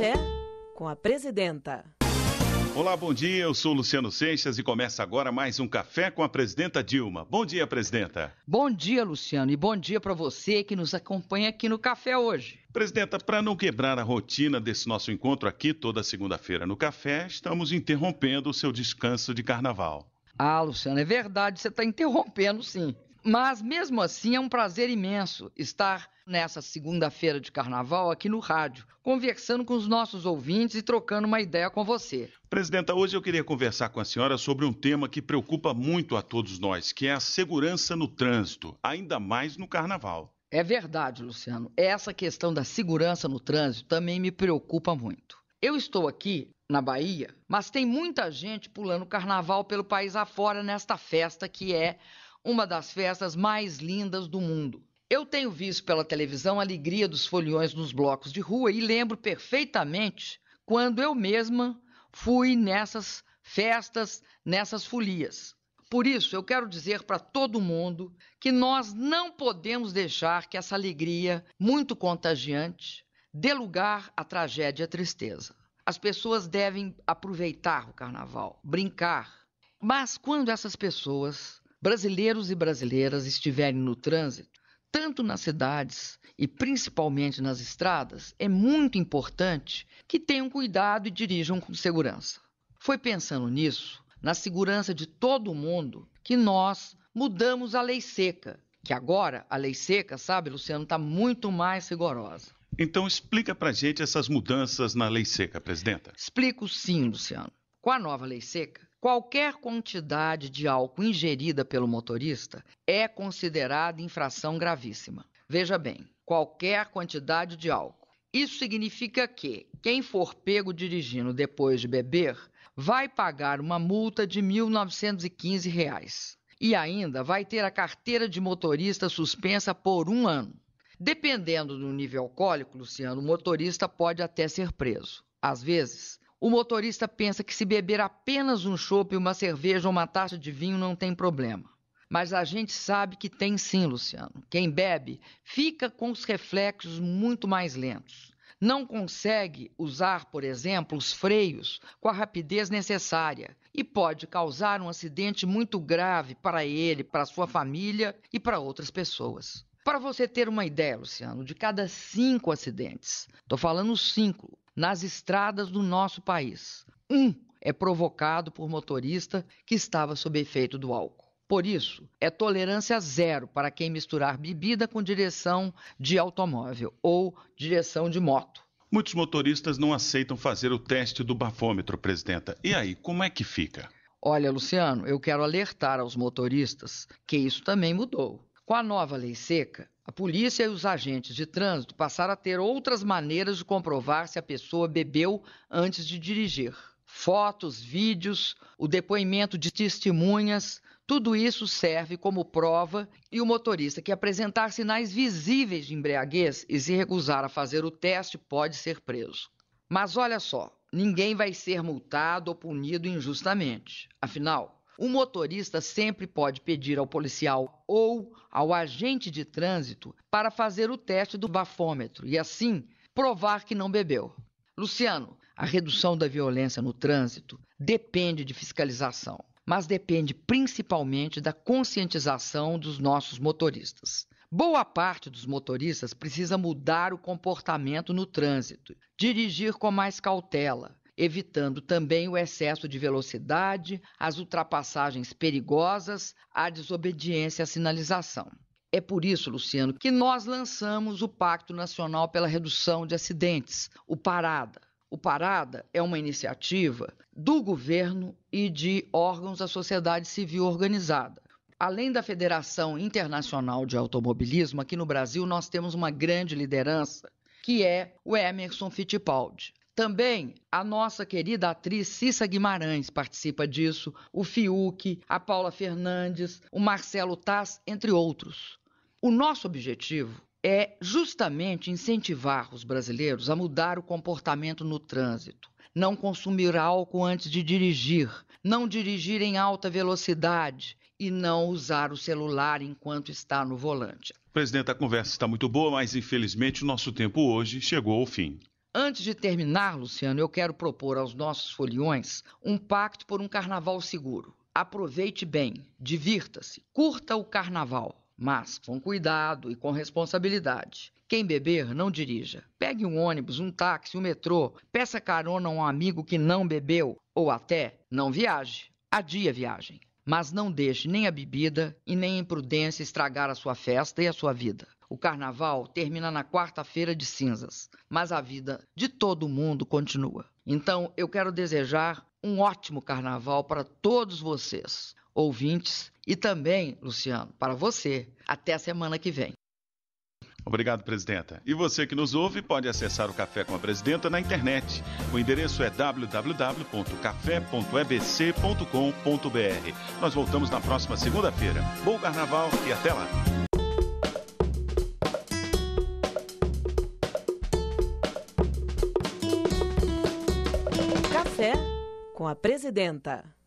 Café com a presidenta. Olá, bom dia. Eu sou Luciano Seixas e começa agora mais um Café com a Presidenta Dilma. Bom dia, Presidenta. Bom dia, Luciano, e bom dia para você que nos acompanha aqui no Café hoje. Presidenta, para não quebrar a rotina desse nosso encontro aqui toda segunda-feira no Café, estamos interrompendo o seu descanso de carnaval. Ah, Luciano, é verdade, você está interrompendo sim. Mas mesmo assim é um prazer imenso estar nessa segunda-feira de carnaval aqui no rádio, conversando com os nossos ouvintes e trocando uma ideia com você. Presidenta, hoje eu queria conversar com a senhora sobre um tema que preocupa muito a todos nós, que é a segurança no trânsito, ainda mais no carnaval. É verdade, Luciano. Essa questão da segurança no trânsito também me preocupa muito. Eu estou aqui na Bahia, mas tem muita gente pulando carnaval pelo país afora nesta festa que é uma das festas mais lindas do mundo. Eu tenho visto pela televisão a alegria dos foliões nos blocos de rua e lembro perfeitamente quando eu mesma fui nessas festas, nessas folias. Por isso, eu quero dizer para todo mundo que nós não podemos deixar que essa alegria, muito contagiante, dê lugar à tragédia e à tristeza. As pessoas devem aproveitar o carnaval, brincar. Mas quando essas pessoas brasileiros e brasileiras estiverem no trânsito, tanto nas cidades e principalmente nas estradas, é muito importante que tenham cuidado e dirijam com segurança. Foi pensando nisso, na segurança de todo mundo, que nós mudamos a lei seca, que agora a lei seca, sabe, Luciano, está muito mais rigorosa. Então explica para gente essas mudanças na lei seca, presidenta. Explico sim, Luciano. Com a nova lei seca, Qualquer quantidade de álcool ingerida pelo motorista é considerada infração gravíssima. Veja bem, qualquer quantidade de álcool. Isso significa que quem for pego dirigindo depois de beber vai pagar uma multa de R$ 1.915 reais. e ainda vai ter a carteira de motorista suspensa por um ano. Dependendo do nível alcoólico, Luciano, o motorista pode até ser preso. Às vezes, o motorista pensa que se beber apenas um chopp, uma cerveja ou uma taça de vinho não tem problema. Mas a gente sabe que tem sim, Luciano. Quem bebe fica com os reflexos muito mais lentos. Não consegue usar, por exemplo, os freios com a rapidez necessária e pode causar um acidente muito grave para ele, para sua família e para outras pessoas. Para você ter uma ideia, Luciano, de cada cinco acidentes, estou falando cinco, nas estradas do nosso país. Um é provocado por motorista que estava sob efeito do álcool. Por isso, é tolerância zero para quem misturar bebida com direção de automóvel ou direção de moto. Muitos motoristas não aceitam fazer o teste do bafômetro, presidenta. E aí, como é que fica? Olha, Luciano, eu quero alertar aos motoristas que isso também mudou. Com a nova lei seca, a polícia e os agentes de trânsito passaram a ter outras maneiras de comprovar se a pessoa bebeu antes de dirigir. Fotos, vídeos, o depoimento de testemunhas, tudo isso serve como prova e o motorista que apresentar sinais visíveis de embriaguez e se recusar a fazer o teste pode ser preso. Mas olha só, ninguém vai ser multado ou punido injustamente. Afinal, o motorista sempre pode pedir ao policial ou ao agente de trânsito para fazer o teste do bafômetro e assim provar que não bebeu. Luciano, a redução da violência no trânsito depende de fiscalização, mas depende principalmente da conscientização dos nossos motoristas. Boa parte dos motoristas precisa mudar o comportamento no trânsito, dirigir com mais cautela, evitando também o excesso de velocidade, as ultrapassagens perigosas, a desobediência à sinalização. É por isso, Luciano, que nós lançamos o Pacto Nacional pela Redução de Acidentes, o Parada. O Parada é uma iniciativa do governo e de órgãos da sociedade civil organizada. Além da Federação Internacional de Automobilismo, aqui no Brasil nós temos uma grande liderança, que é o Emerson Fittipaldi. Também a nossa querida atriz Cissa Guimarães participa disso, o Fiuk, a Paula Fernandes, o Marcelo Taz, entre outros. O nosso objetivo é justamente incentivar os brasileiros a mudar o comportamento no trânsito. Não consumir álcool antes de dirigir, não dirigir em alta velocidade e não usar o celular enquanto está no volante. Presidente, a conversa está muito boa, mas infelizmente o nosso tempo hoje chegou ao fim. Antes de terminar, Luciano, eu quero propor aos nossos foliões um pacto por um carnaval seguro. Aproveite bem, divirta-se, curta o carnaval, mas com cuidado e com responsabilidade. Quem beber, não dirija. Pegue um ônibus, um táxi, um metrô, peça carona a um amigo que não bebeu ou até não viaje. Adie a viagem, mas não deixe nem a bebida e nem a imprudência estragar a sua festa e a sua vida. O carnaval termina na quarta-feira de cinzas, mas a vida de todo mundo continua. Então eu quero desejar um ótimo carnaval para todos vocês, ouvintes, e também, Luciano, para você. Até a semana que vem. Obrigado, presidenta. E você que nos ouve pode acessar o Café com a Presidenta na internet. O endereço é www.café.ebc.com.br. Nós voltamos na próxima segunda-feira. Bom carnaval e até lá. com a presidenta.